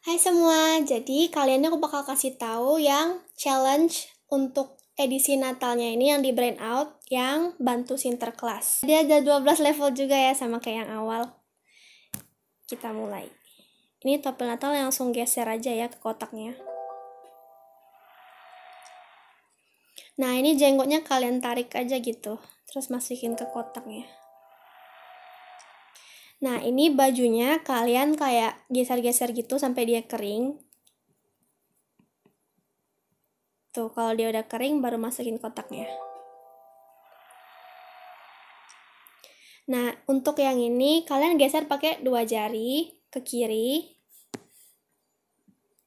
Hai semua, jadi kalian aku bakal kasih tahu yang challenge untuk edisi Natalnya ini yang di brand out yang bantu Sinterklas. Dia ada 12 level juga ya sama kayak yang awal. Kita mulai. Ini topi Natal yang langsung geser aja ya ke kotaknya. Nah, ini jenggotnya kalian tarik aja gitu. Terus masukin ke kotaknya. Nah, ini bajunya kalian kayak geser-geser gitu sampai dia kering. Tuh, kalau dia udah kering baru masukin kotaknya. Nah, untuk yang ini kalian geser pakai dua jari ke kiri.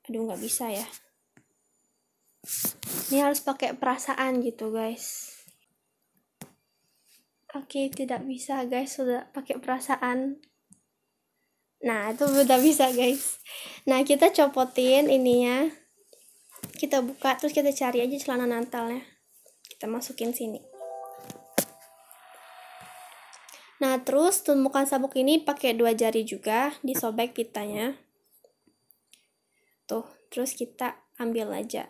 Aduh, nggak bisa ya. Ini harus pakai perasaan gitu, guys kaki tidak bisa guys sudah pakai perasaan nah itu sudah bisa guys nah kita copotin ininya kita buka terus kita cari aja celana nantalnya kita masukin sini nah terus temukan sabuk ini pakai dua jari juga disobek pitanya tuh terus kita ambil aja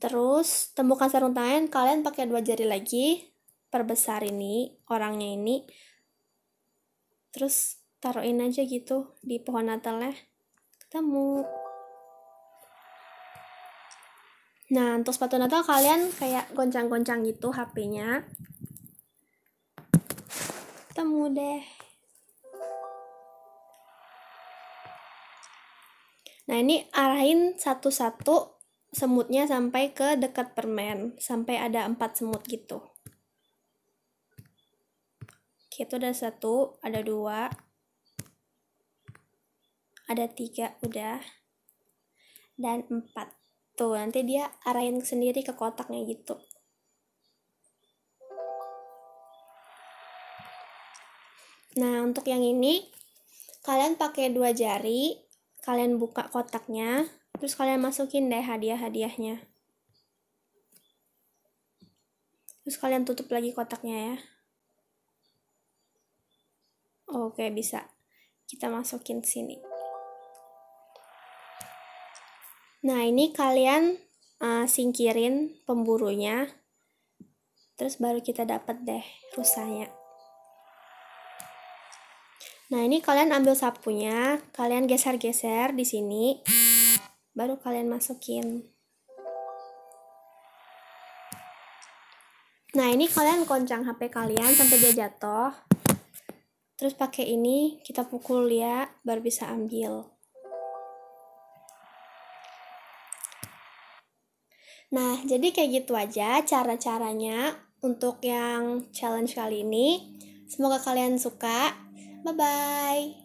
Terus temukan sarung tangan, kalian pakai dua jari lagi, perbesar ini orangnya ini. Terus taruhin aja gitu di pohon natalnya. Ketemu. Nah, untuk sepatu natal kalian kayak goncang-goncang gitu HP-nya. Ketemu deh. Nah, ini arahin satu-satu semutnya sampai ke dekat permen sampai ada empat semut gitu oke itu ada satu ada dua ada tiga udah dan empat tuh nanti dia arahin sendiri ke kotaknya gitu nah untuk yang ini kalian pakai dua jari kalian buka kotaknya Terus kalian masukin deh hadiah-hadiahnya. Terus kalian tutup lagi kotaknya ya. Oke, bisa. Kita masukin sini. Nah, ini kalian uh, singkirin pemburunya. Terus baru kita dapat deh rusanya. Nah, ini kalian ambil sapunya, kalian geser-geser di sini baru kalian masukin nah ini kalian koncang HP kalian sampai dia jatuh terus pakai ini kita pukul ya baru bisa ambil nah jadi kayak gitu aja cara-caranya untuk yang challenge kali ini semoga kalian suka bye bye